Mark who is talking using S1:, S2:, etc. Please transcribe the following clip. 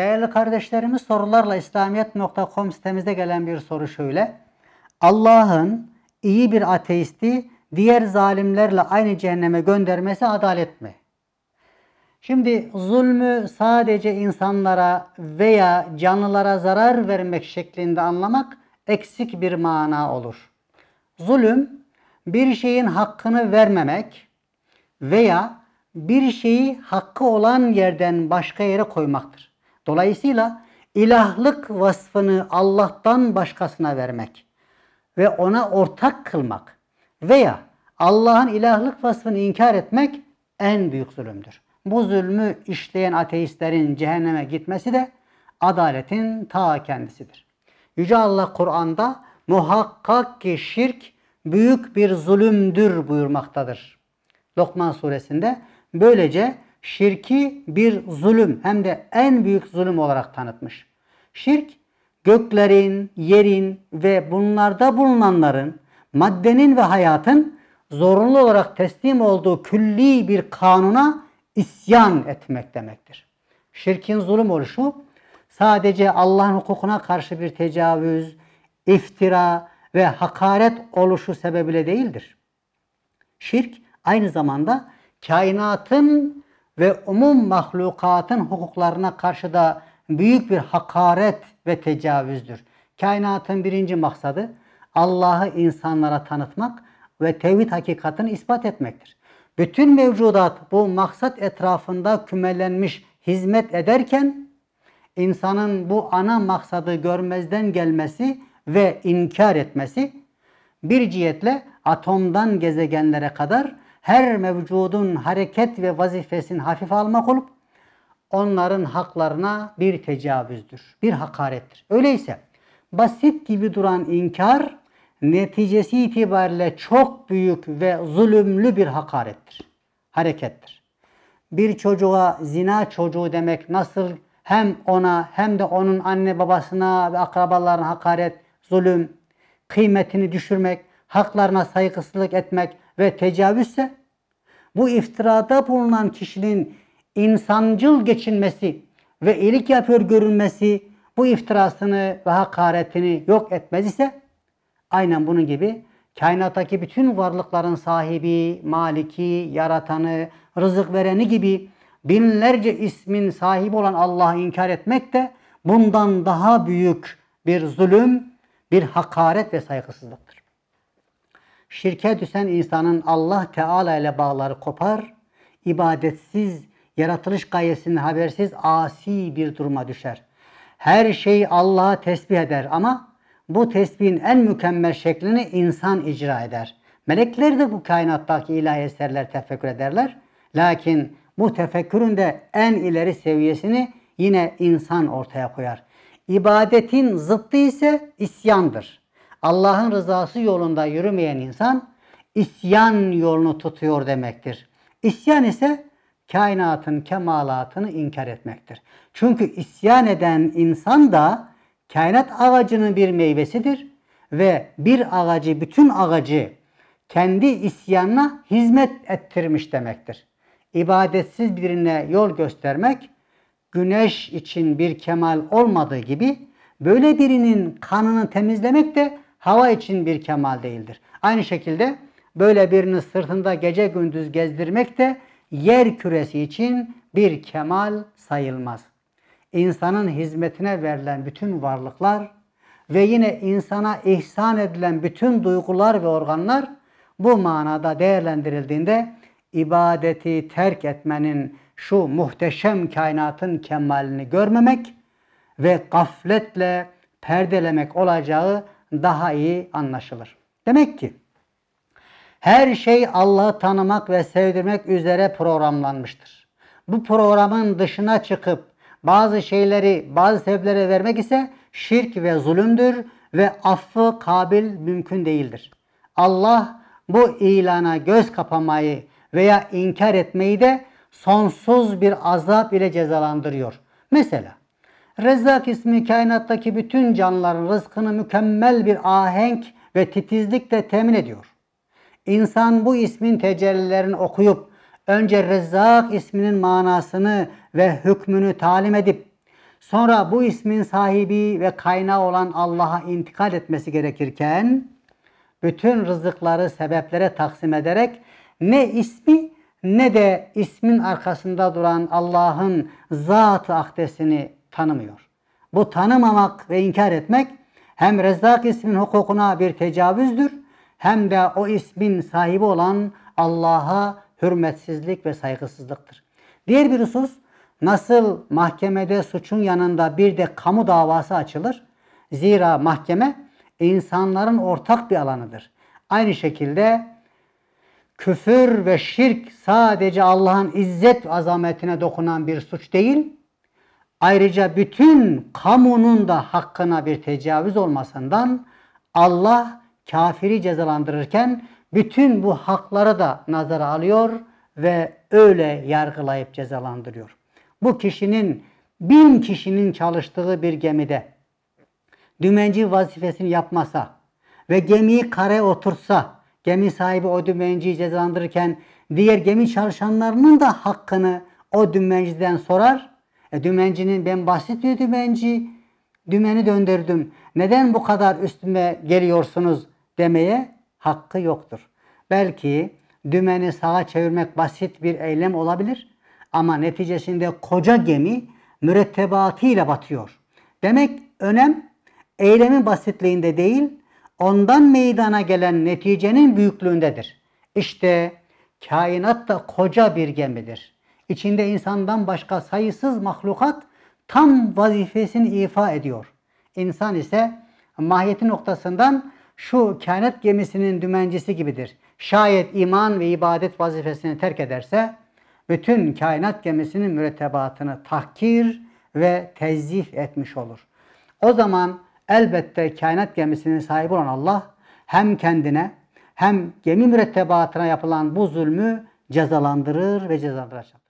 S1: Değerli kardeşlerimiz sorularla İslamiyet.com sitemizde gelen bir soru şöyle. Allah'ın iyi bir ateisti diğer zalimlerle aynı cehenneme göndermesi adalet mi? Şimdi zulmü sadece insanlara veya canlılara zarar vermek şeklinde anlamak eksik bir mana olur. Zulüm bir şeyin hakkını vermemek veya bir şeyi hakkı olan yerden başka yere koymaktır. Dolayısıyla ilahlık vasfını Allah'tan başkasına vermek ve ona ortak kılmak veya Allah'ın ilahlık vasfını inkar etmek en büyük zulümdür. Bu zulmü işleyen ateistlerin cehenneme gitmesi de adaletin ta kendisidir. Yüce Allah Kur'an'da muhakkak ki şirk büyük bir zulümdür buyurmaktadır. Lokman suresinde böylece şirki bir zulüm hem de en büyük zulüm olarak tanıtmış. Şirk göklerin, yerin ve bunlarda bulunanların, maddenin ve hayatın zorunlu olarak teslim olduğu külli bir kanuna isyan etmek demektir. Şirkin zulüm oluşu sadece Allah'ın hukukuna karşı bir tecavüz, iftira ve hakaret oluşu sebebiyle değildir. Şirk aynı zamanda kainatın ve umum mahlukatın hukuklarına karşı da büyük bir hakaret ve tecavüzdür. Kainatın birinci maksadı Allah'ı insanlara tanıtmak ve tevhid hakikatini ispat etmektir. Bütün mevcudat bu maksat etrafında kümelenmiş hizmet ederken insanın bu ana maksadı görmezden gelmesi ve inkar etmesi bir cihetle atomdan gezegenlere kadar her mevcudun hareket ve vazifesini hafife almak olup onların haklarına bir tecavüzdür, bir hakarettir. Öyleyse basit gibi duran inkar neticesi itibariyle çok büyük ve zulümlü bir hakarettir, harekettir. Bir çocuğa zina çocuğu demek nasıl hem ona hem de onun anne babasına ve akrabalarına hakaret, zulüm, kıymetini düşürmek, haklarına saygısızlık etmek, ve tecavüzse bu iftirada bulunan kişinin insancıl geçinmesi ve iyilik yapıyor görünmesi bu iftirasını ve hakaretini yok etmez ise aynen bunun gibi kainattaki bütün varlıkların sahibi, maliki, yaratanı, rızık vereni gibi binlerce ismin sahibi olan Allah'ı inkar etmek de bundan daha büyük bir zulüm, bir hakaret ve saygısızlık. Şirke düşen insanın Allah Teala ile bağları kopar, ibadetsiz, yaratılış gayesinden habersiz asi bir duruma düşer. Her şeyi Allah'a tesbih eder ama bu tesbihin en mükemmel şeklini insan icra eder. Melekler de bu kainattaki ilahi eserler tefekkür ederler. Lakin bu tefekkürün de en ileri seviyesini yine insan ortaya koyar. İbadetin zıttı ise isyandır. Allah'ın rızası yolunda yürümeyen insan isyan yolunu tutuyor demektir. İsyan ise kainatın kemalatını inkar etmektir. Çünkü isyan eden insan da kainat ağacının bir meyvesidir ve bir ağacı, bütün ağacı kendi isyanına hizmet ettirmiş demektir. İbadetsiz birine yol göstermek güneş için bir kemal olmadığı gibi böyle birinin kanını temizlemek de hava için bir kemal değildir. Aynı şekilde böyle birini sırtında gece gündüz gezdirmek de yer küresi için bir kemal sayılmaz. İnsanın hizmetine verilen bütün varlıklar ve yine insana ihsan edilen bütün duygular ve organlar bu manada değerlendirildiğinde ibadeti terk etmenin şu muhteşem kainatın kemalini görmemek ve gafletle perdelemek olacağı daha iyi anlaşılır. Demek ki her şey Allah'ı tanımak ve sevdirmek üzere programlanmıştır. Bu programın dışına çıkıp bazı şeyleri bazı sebeplere vermek ise şirk ve zulümdür ve affı kabil mümkün değildir. Allah bu ilana göz kapamayı veya inkar etmeyi de sonsuz bir azap ile cezalandırıyor. Mesela Rezzak ismi kainattaki bütün canlıların rızkını mükemmel bir ahenk ve titizlikle temin ediyor. İnsan bu ismin tecellilerini okuyup önce Rezzak isminin manasını ve hükmünü talim edip sonra bu ismin sahibi ve kaynağı olan Allah'a intikal etmesi gerekirken bütün rızıkları sebeplere taksim ederek ne ismi ne de ismin arkasında duran Allah'ın zat-ı akdesini tanımıyor. Bu tanımamak ve inkar etmek hem Rezzak isminin hukukuna bir tecavüzdür hem de o ismin sahibi olan Allah'a hürmetsizlik ve saygısızlıktır. Diğer bir husus nasıl mahkemede suçun yanında bir de kamu davası açılır? Zira mahkeme insanların ortak bir alanıdır. Aynı şekilde küfür ve şirk sadece Allah'ın izzet azametine dokunan bir suç değil, Ayrıca bütün kamunun da hakkına bir tecavüz olmasından Allah kafiri cezalandırırken bütün bu hakları da nazara alıyor ve öyle yargılayıp cezalandırıyor. Bu kişinin bin kişinin çalıştığı bir gemide dümenci vazifesini yapmasa ve gemiyi kare otursa gemi sahibi o dümenciyi cezalandırırken diğer gemi çalışanlarının da hakkını o dümenciden sorar e, dümencinin ben basit bir dümenci dümeni döndürdüm. Neden bu kadar üstüme geliyorsunuz demeye hakkı yoktur. Belki dümeni sağa çevirmek basit bir eylem olabilir ama neticesinde koca gemi mürettebatıyla batıyor. Demek önem eylemin basitliğinde değil, ondan meydana gelen neticenin büyüklüğündedir. İşte kainat da koca bir gemidir içinde insandan başka sayısız mahlukat tam vazifesini ifa ediyor. İnsan ise mahiyeti noktasından şu kainat gemisinin dümencisi gibidir. Şayet iman ve ibadet vazifesini terk ederse bütün kainat gemisinin mürettebatını tahkir ve tezzif etmiş olur. O zaman elbette kainat gemisinin sahibi olan Allah hem kendine hem gemi mürettebatına yapılan bu zulmü cezalandırır ve cezalandıracaktır.